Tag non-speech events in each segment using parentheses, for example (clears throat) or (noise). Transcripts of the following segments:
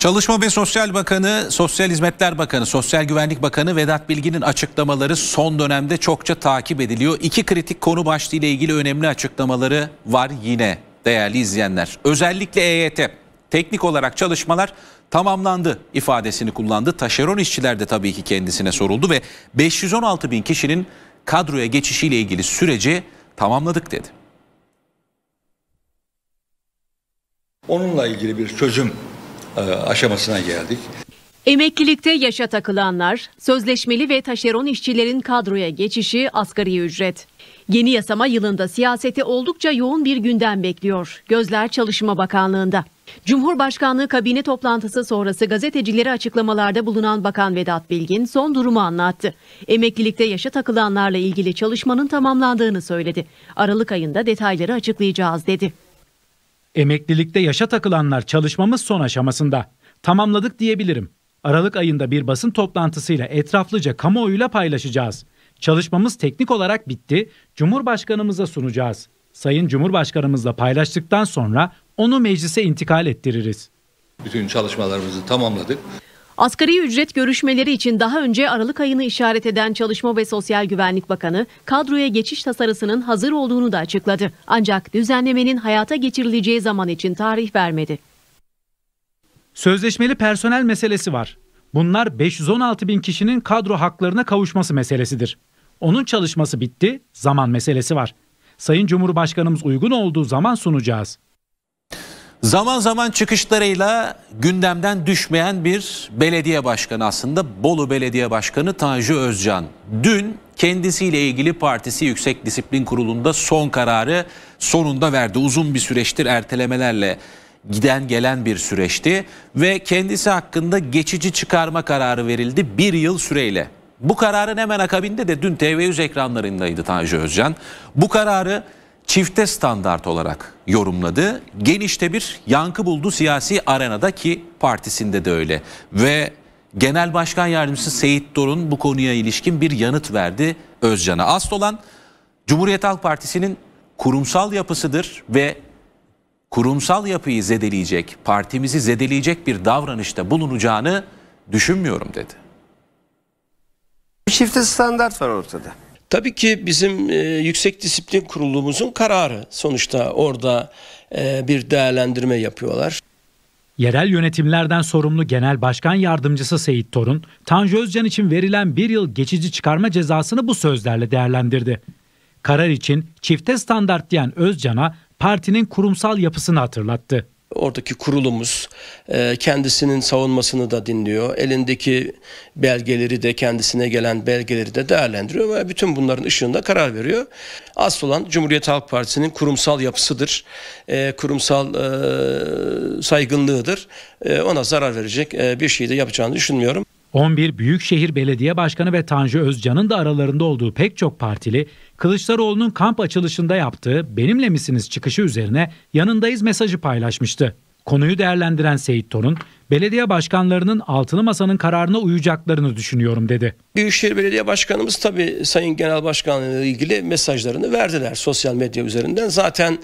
Çalışma ve Sosyal Bakanı, Sosyal Hizmetler Bakanı, Sosyal Güvenlik Bakanı Vedat Bilgin'in açıklamaları son dönemde çokça takip ediliyor. İki kritik konu başlığı ile ilgili önemli açıklamaları var yine değerli izleyenler. Özellikle EYT teknik olarak çalışmalar tamamlandı ifadesini kullandı. Taşeron işçiler de tabii ki kendisine soruldu ve 516 bin kişinin kadroya geçişiyle ilgili süreci tamamladık dedi. Onunla ilgili bir çözüm e, aşamasına geldik. Emeklilikte yaşa takılanlar, sözleşmeli ve taşeron işçilerin kadroya geçişi asgari ücret. Yeni yasama yılında siyaseti oldukça yoğun bir gündem bekliyor. Gözler Çalışma Bakanlığı'nda. Cumhurbaşkanlığı kabine toplantısı sonrası gazetecilere açıklamalarda bulunan Bakan Vedat Bilgin son durumu anlattı. Emeklilikte yaşa takılanlarla ilgili çalışmanın tamamlandığını söyledi. Aralık ayında detayları açıklayacağız dedi. Emeklilikte yaşa takılanlar çalışmamız son aşamasında. Tamamladık diyebilirim. Aralık ayında bir basın toplantısıyla etraflıca kamuoyuyla paylaşacağız. Çalışmamız teknik olarak bitti. Cumhurbaşkanımıza sunacağız. Sayın Cumhurbaşkanımızla paylaştıktan sonra onu meclise intikal ettiririz. Bütün çalışmalarımızı tamamladık. Asgari ücret görüşmeleri için daha önce Aralık ayını işaret eden Çalışma ve Sosyal Güvenlik Bakanı kadroya geçiş tasarısının hazır olduğunu da açıkladı. Ancak düzenlemenin hayata geçirileceği zaman için tarih vermedi. Sözleşmeli personel meselesi var. Bunlar 516 bin kişinin kadro haklarına kavuşması meselesidir. Onun çalışması bitti, zaman meselesi var. Sayın Cumhurbaşkanımız uygun olduğu zaman sunacağız. Zaman zaman çıkışlarıyla gündemden düşmeyen bir belediye başkanı aslında Bolu Belediye Başkanı Tanju Özcan. Dün kendisiyle ilgili partisi Yüksek Disiplin Kurulu'nda son kararı sonunda verdi. Uzun bir süreçtir ertelemelerle giden gelen bir süreçti ve kendisi hakkında geçici çıkarma kararı verildi bir yıl süreyle. Bu kararın hemen akabinde de dün TV100 ekranlarındaydı Tanju Özcan. Bu kararı çifte standart olarak yorumladı. Genişte bir yankı buldu siyasi arenada ki partisinde de öyle. Ve Genel Başkan Yardımcısı Seyit Dorun bu konuya ilişkin bir yanıt verdi Özcan'a. Asıl olan Cumhuriyet Halk Partisi'nin kurumsal yapısıdır ve kurumsal yapıyı zedeleyecek, partimizi zedeleyecek bir davranışta bulunacağını düşünmüyorum dedi. Bir çifte standart var ortada. Tabii ki bizim e, Yüksek Disiplin Kurulumuzun kararı sonuçta orada e, bir değerlendirme yapıyorlar. Yerel yönetimlerden sorumlu Genel Başkan Yardımcısı Seyit Torun, Tanju Özcan için verilen bir yıl geçici çıkarma cezasını bu sözlerle değerlendirdi. Karar için çifte standart diyen Özcan'a partinin kurumsal yapısını hatırlattı oradaki kurulumuz e, kendisinin savunmasını da dinliyor. Elindeki belgeleri de kendisine gelen belgeleri de değerlendiriyor ve bütün bunların ışığında karar veriyor. Asıl olan Cumhuriyet Halk Partisi'nin kurumsal yapısıdır. E, kurumsal e, saygınlığıdır. ona zarar verecek bir şey de yapacağını düşünmüyorum. 11 Büyükşehir Belediye Başkanı ve Tanju Özcan'ın da aralarında olduğu pek çok partili Kılıçdaroğlu'nun kamp açılışında yaptığı "Benimle misiniz?" çıkışı üzerine yanındayız mesajı paylaşmıştı. Konuyu değerlendiren Seyit Torun, belediye başkanlarının altılı masanın kararına uyacaklarını düşünüyorum dedi. Büyükşehir Belediye Başkanımız tabii Sayın Genel ile ilgili mesajlarını verdiler sosyal medya üzerinden. Zaten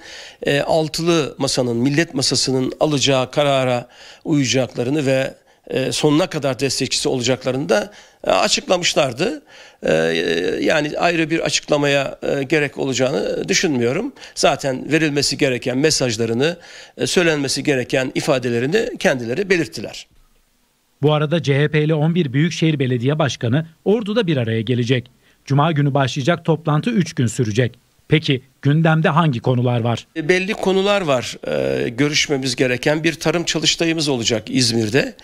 e, altılı masanın, millet masasının alacağı karara uyacaklarını ve e, sonuna kadar destekçisi olacaklarını da e, açıklamışlardı. E, yani ayrı bir açıklamaya gerek olacağını düşünmüyorum. Zaten verilmesi gereken mesajlarını, söylenmesi gereken ifadelerini kendileri belirttiler. Bu arada CHP ile 11 Büyükşehir Belediye Başkanı Ordu'da bir araya gelecek. Cuma günü başlayacak toplantı 3 gün sürecek. Peki gündemde hangi konular var? E, belli konular var e, görüşmemiz gereken. Bir tarım çalıştayımız olacak İzmir'de.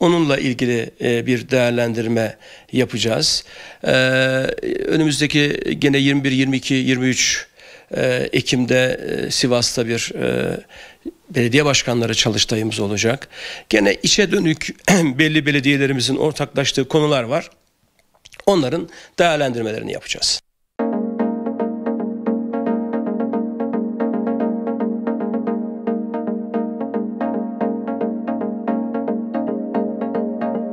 Onunla ilgili e, bir değerlendirme yapacağız. E, önümüzdeki gene 21, 22, 23 e, Ekim'de e, Sivas'ta bir e, belediye başkanları çalıştayımız olacak. Gene içe dönük (clears throat) belli belediyelerimizin ortaklaştığı konular var. Onların değerlendirmelerini yapacağız.